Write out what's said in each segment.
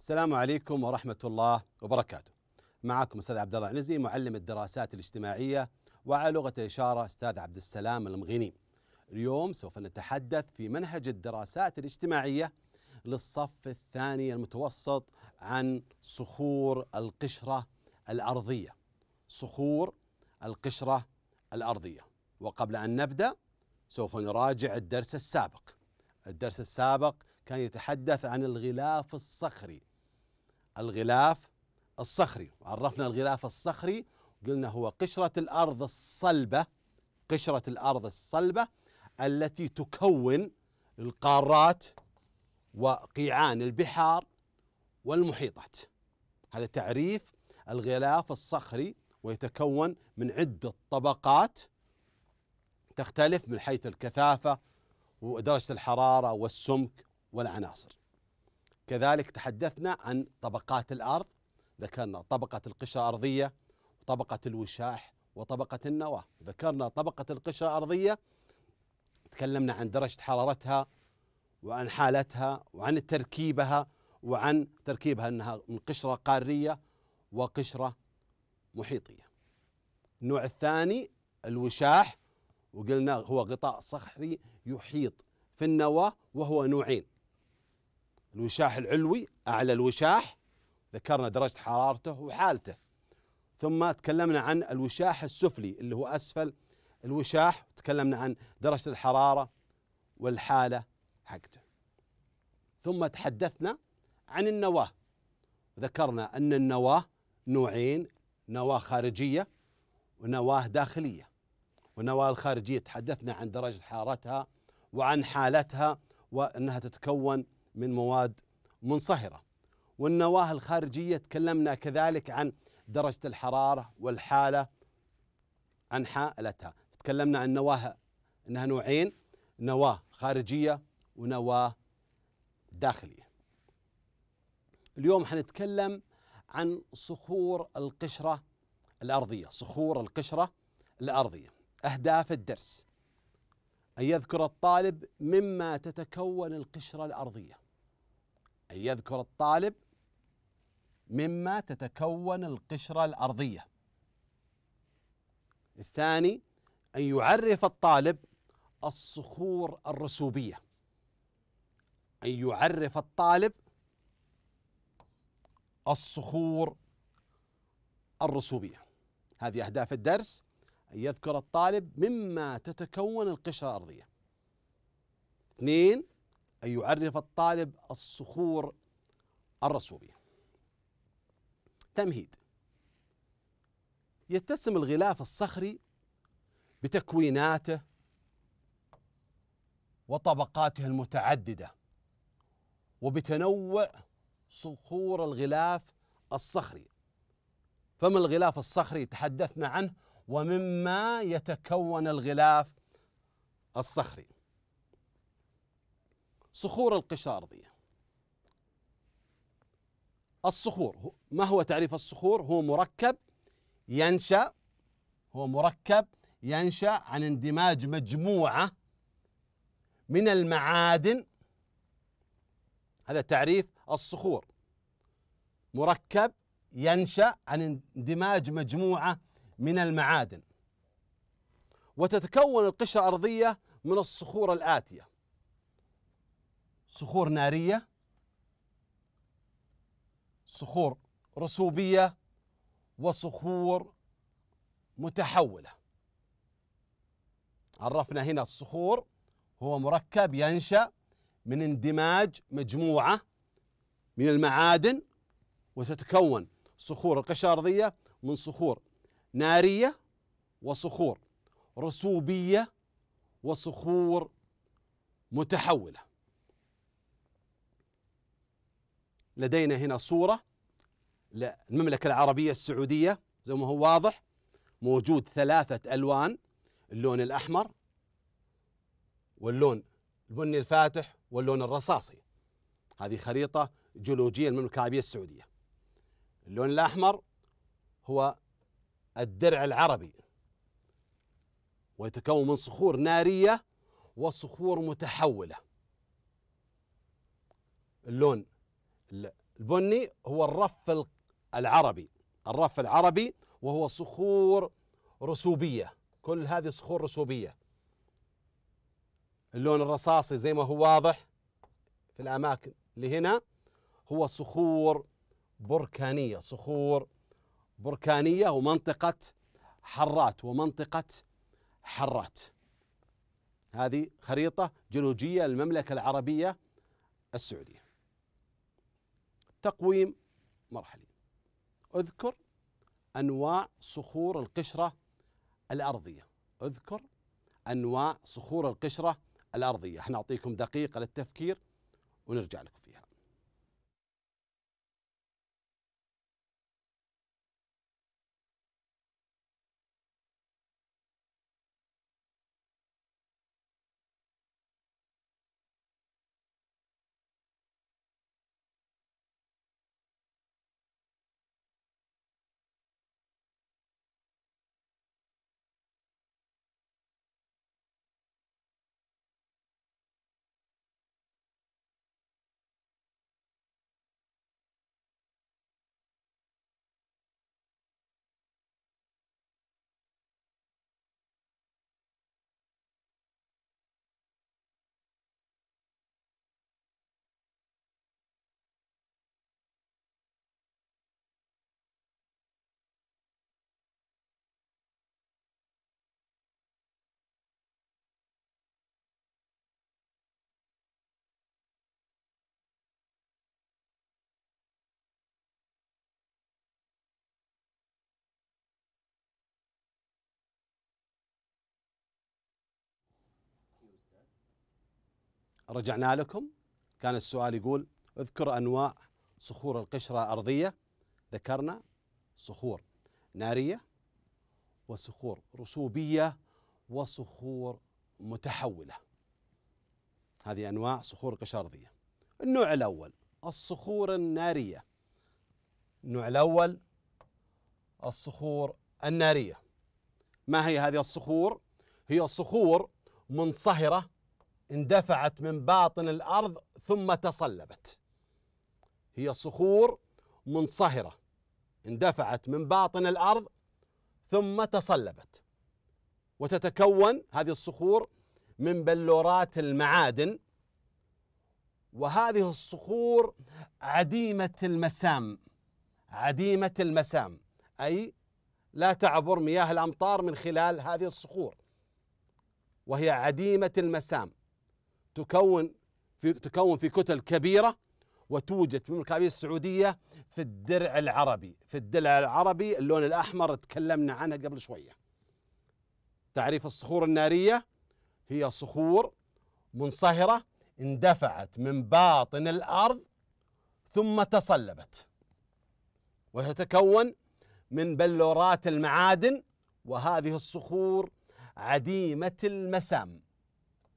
السلام عليكم ورحمة الله وبركاته. معكم أستاذ عبد الله عنزي معلم الدراسات الاجتماعية وعلى لغة الإشارة أستاذ عبد السلام المغني. اليوم سوف نتحدث في منهج الدراسات الاجتماعية للصف الثاني المتوسط عن صخور القشرة الأرضية. صخور القشرة الأرضية. وقبل أن نبدأ سوف نراجع الدرس السابق. الدرس السابق كان يتحدث عن الغلاف الصخري الغلاف الصخري عرفنا الغلاف الصخري قلنا هو قشرة الأرض الصلبة قشرة الأرض الصلبة التي تكون القارات وقيعان البحار والمحيطات هذا تعريف الغلاف الصخري ويتكون من عدة طبقات تختلف من حيث الكثافة ودرجة الحرارة والسمك والعناصر كذلك تحدثنا عن طبقات الأرض ذكرنا طبقة القشرة الأرضية وطبقة الوشاح وطبقة النواة ذكرنا طبقة القشرة الأرضية تكلمنا عن درجة حرارتها وعن حالتها وعن تركيبها وعن تركيبها أنها من قشرة قارية وقشرة محيطية النوع الثاني الوشاح وقلنا هو غطاء صخري يحيط في النواة وهو نوعين الوشاح العلوي أعلى الوشاح ذكرنا درجة حرارته وحالته ثم تكلمنا عن الوشاح السفلي اللي هو أسفل الوشاح تكلمنا عن درجة الحرارة والحالة حقته ثم تحدثنا عن النواة ذكرنا أن النواة نوعين نواة خارجية ونواة داخلية والنواة الخارجية تحدثنا عن درجة حرارتها وعن حالتها وأنها تتكون من مواد منصهرة والنواة الخارجية تكلمنا كذلك عن درجة الحرارة والحالة عن حالتها تكلمنا عن نواة أنها نوعين نواة خارجية ونواة داخلية اليوم حنتكلم عن صخور القشرة الأرضية صخور القشرة الأرضية أهداف الدرس أن يذكر الطالب مما تتكون القشرة الأرضية أن يذكر الطالب مما تتكون القشرة الأرضية الثاني أن يعرف الطالب الصخور الرسوبية أن يعرف الطالب الصخور الرسوبية هذه أهداف الدرس أن يذكر الطالب مما تتكون القشرة الأرضية اثنين أن يعرف الطالب الصخور الرسوبية تمهيد يتسم الغلاف الصخري بتكويناته وطبقاته المتعددة وبتنوع صخور الغلاف الصخري فما الغلاف الصخري تحدثنا عنه ومما يتكون الغلاف الصخري صخور القشرة الأرضية الصخور ما هو تعريف الصخور هو مركب ينشأ هو مركب ينشأ عن اندماج مجموعة من المعادن هذا تعريف الصخور مركب ينشأ عن اندماج مجموعة من المعادن وتتكون القشرة الأرضية من الصخور الآتية صخور نارية صخور رسوبية وصخور متحولة عرفنا هنا الصخور هو مركب ينشأ من اندماج مجموعة من المعادن وتتكون صخور القشرة الأرضية من صخور نارية وصخور رسوبية وصخور متحولة لدينا هنا صورة للمملكة العربية السعودية زي ما هو واضح موجود ثلاثة ألوان اللون الأحمر واللون البني الفاتح واللون الرصاصي هذه خريطة جيولوجية المملكة العربية السعودية اللون الأحمر هو الدرع العربي ويتكون من صخور نارية وصخور متحولة اللون البني هو الرف العربي الرف العربي وهو صخور رسوبية كل هذه صخور رسوبية اللون الرصاصي زي ما هو واضح في الأماكن اللي هنا هو صخور بركانية صخور بركانية ومنطقة حرات ومنطقة حرات هذه خريطة جيولوجية للمملكة العربية السعودية تقويم مرحلي اذكر انواع صخور القشره الارضيه اذكر انواع صخور القشره الارضيه احنا اعطيكم دقيقه للتفكير ونرجع لكم فيها رجعنا لكم كان السؤال يقول اذكر انواع صخور القشره الارضيه ذكرنا صخور ناريه وصخور رسوبيه وصخور متحوله هذه انواع صخور القشره الارضيه النوع الاول الصخور الناريه النوع الاول الصخور الناريه ما هي هذه الصخور هي صخور منصهره اندفعت من باطن الارض ثم تصلبت هي صخور منصهره اندفعت من باطن الارض ثم تصلبت وتتكون هذه الصخور من بلورات المعادن وهذه الصخور عديمه المسام عديمه المسام اي لا تعبر مياه الامطار من خلال هذه الصخور وهي عديمه المسام تكون في تكون في كتل كبيره وتوجد في المملكه العربيه السعوديه في الدرع العربي، في الدرع العربي اللون الاحمر تكلمنا عنها قبل شويه. تعريف الصخور الناريه هي صخور منصهره اندفعت من باطن الارض ثم تصلبت وتتكون من بلورات المعادن وهذه الصخور عديمه المسام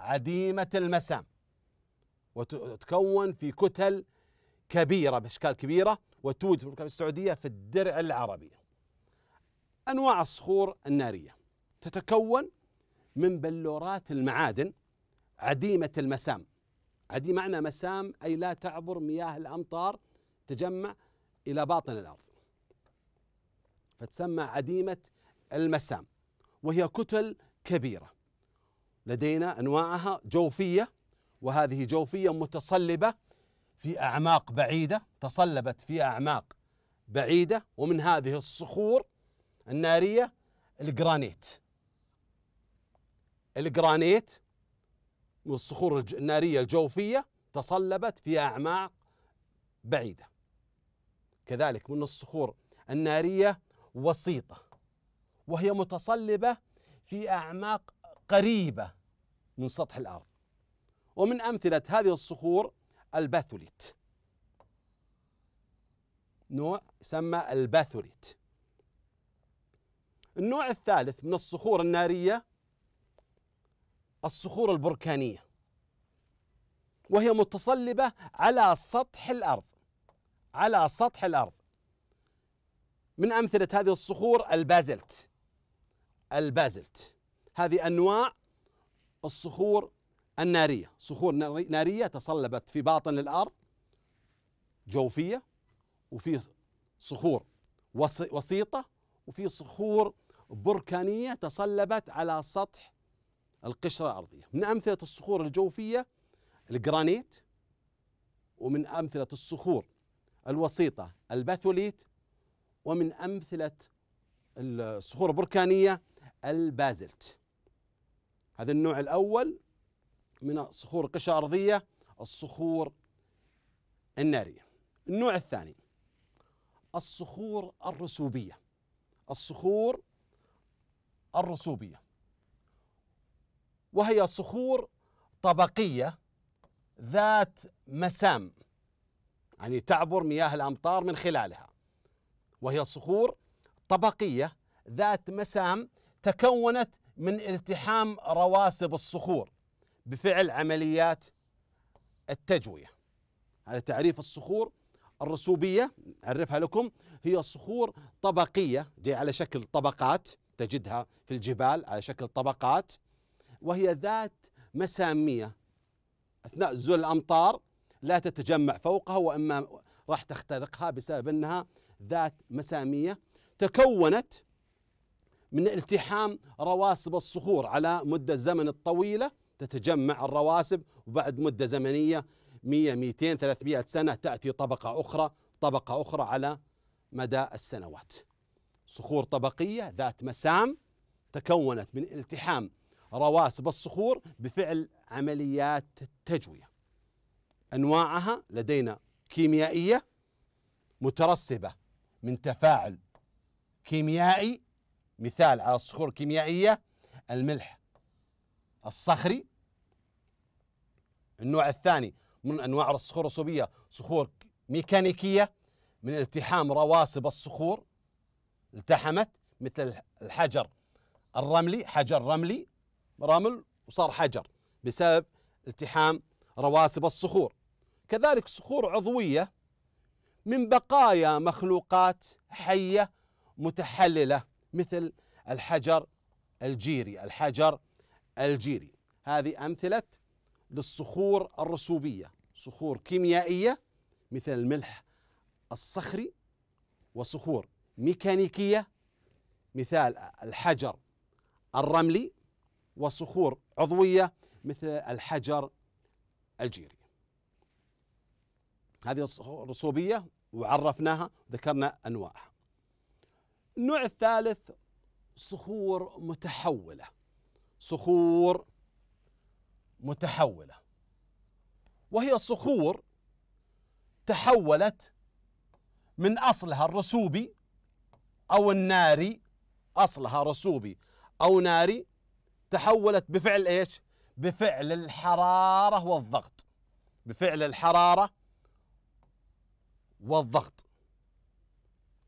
عديمة المسام وتتكون في كتل كبيرة بأشكال كبيرة وتوجد في السعودية في الدرع العربي أنواع الصخور النارية تتكون من بلورات المعادن عديمة المسام عديم معنى مسام أي لا تعبر مياه الأمطار تجمع إلى باطن الأرض فتسمى عديمة المسام وهي كتل كبيرة لدينا أنواعها جوفية وهذه جوفية متصلبة في أعماق بعيدة تصلبت في أعماق بعيدة ومن هذه الصخور النارية الجرانيت الجرانيت والصخور النارية الجوفية تصلبت في أعماق بعيدة كذلك من الصخور النارية وسيطة وهي متصلبة في أعماق قريبة من سطح الأرض ومن أمثلة هذه الصخور الباثوليت نوع يسمى الباثوليت النوع الثالث من الصخور النارية الصخور البركانية وهي متصلبة على سطح الأرض على سطح الأرض من أمثلة هذه الصخور البازلت البازلت هذه أنواع الصخور النارية صخور نارية تصلبت في باطن الأرض جوفية وفي صخور وسيطة وفي صخور بركانية تصلبت على سطح القشرة الأرضية من أمثلة الصخور الجوفية الجرانيت ومن أمثلة الصخور الوسيطة الباثوليت ومن أمثلة الصخور البركانية البازلت هذا النوع الأول من الصخور القشرة الأرضية الصخور النارية النوع الثاني الصخور الرسوبية الصخور الرسوبية وهي صخور طبقية ذات مسام يعني تعبر مياه الأمطار من خلالها وهي صخور طبقية ذات مسام تكونت من التحام رواسب الصخور بفعل عمليات التجويه. هذا تعريف الصخور الرسوبيه اعرفها لكم هي صخور طبقيه جاي على شكل طبقات تجدها في الجبال على شكل طبقات وهي ذات مساميه اثناء نزول الامطار لا تتجمع فوقها واما راح تخترقها بسبب انها ذات مساميه تكونت من التحام رواسب الصخور على مدة زمن الطويلة تتجمع الرواسب وبعد مدة زمنية 100 200 300 سنة تأتي طبقة أخرى طبقة أخرى على مدى السنوات صخور طبقية ذات مسام تكونت من التحام رواسب الصخور بفعل عمليات التجوية أنواعها لدينا كيميائية مترسبة من تفاعل كيميائي مثال على الصخور الكيميائية الملح الصخري النوع الثاني من أنواع الصخور الرسوبية صخور ميكانيكية من التحام رواسب الصخور التحمت مثل الحجر الرملي حجر رملي رمل وصار حجر بسبب التحام رواسب الصخور كذلك صخور عضوية من بقايا مخلوقات حية متحللة مثل الحجر الجيري الحجر الجيري هذه أمثلة للصخور الرسوبية صخور كيميائية مثل الملح الصخري وصخور ميكانيكية مثال الحجر الرملي وصخور عضوية مثل الحجر الجيري هذه الرسوبية وعرفناها ذكرنا أنواعها النوع الثالث صخور متحولة صخور متحولة وهي صخور تحولت من أصلها الرسوبي أو الناري أصلها رسوبي أو ناري تحولت بفعل إيش بفعل الحرارة والضغط بفعل الحرارة والضغط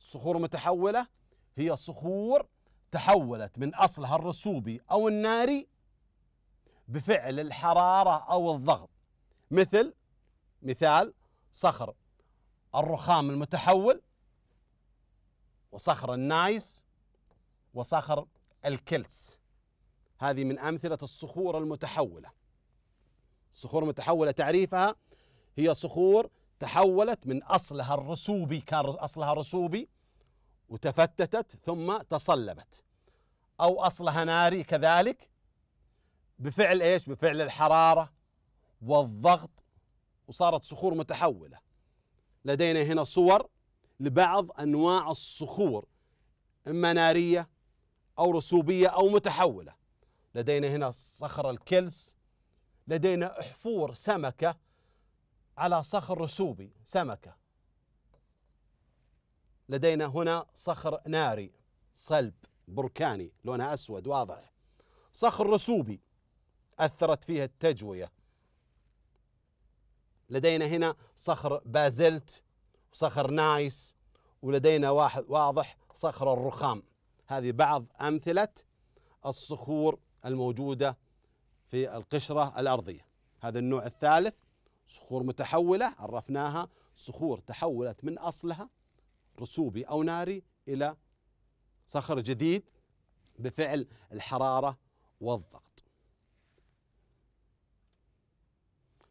صخور متحولة هي صخور تحولت من أصلها الرسوبي أو الناري بفعل الحرارة أو الضغط مثل مثال صخر الرخام المتحول وصخر النايس وصخر الكلس هذه من أمثلة الصخور المتحولة الصخور المتحولة تعريفها هي صخور تحولت من أصلها الرسوبي كان أصلها رسوبي وتفتتت ثم تصلبت أو أصلها ناري كذلك بفعل إيش بفعل الحرارة والضغط وصارت صخور متحولة لدينا هنا صور لبعض أنواع الصخور إما نارية أو رسوبية أو متحولة لدينا هنا صخر الكلس لدينا أحفور سمكة على صخر رسوبي سمكة لدينا هنا صخر ناري صلب بركاني لونها أسود واضح صخر رسوبي أثرت فيه التجوية لدينا هنا صخر بازلت وصخر نايس ولدينا واحد واضح صخر الرخام هذه بعض أمثلة الصخور الموجودة في القشرة الأرضية هذا النوع الثالث صخور متحولة عرفناها صخور تحولت من أصلها رسوبي أو ناري إلى صخر جديد بفعل الحرارة والضغط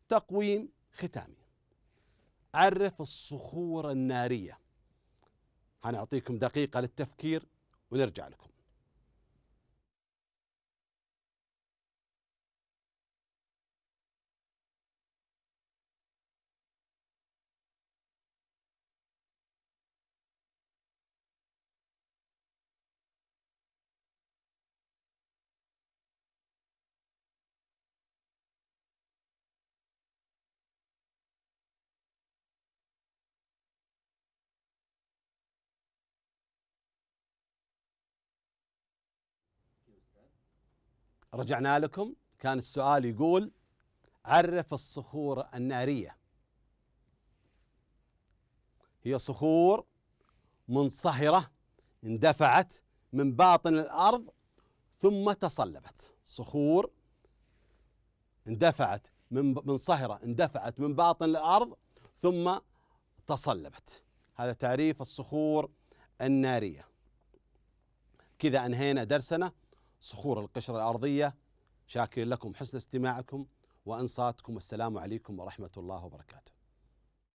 تقويم ختامي عرف الصخور النارية هنعطيكم دقيقة للتفكير ونرجع لكم رجعنا لكم كان السؤال يقول عرف الصخور النارية هي صخور منصهرة اندفعت من باطن الأرض ثم تصلبت صخور اندفعت من منصهرة اندفعت من باطن الأرض ثم تصلبت هذا تعريف الصخور النارية كذا أنهينا درسنا صخور القشرة الأرضية شاكر لكم حسن استماعكم وأنصاتكم والسلام عليكم ورحمة الله وبركاته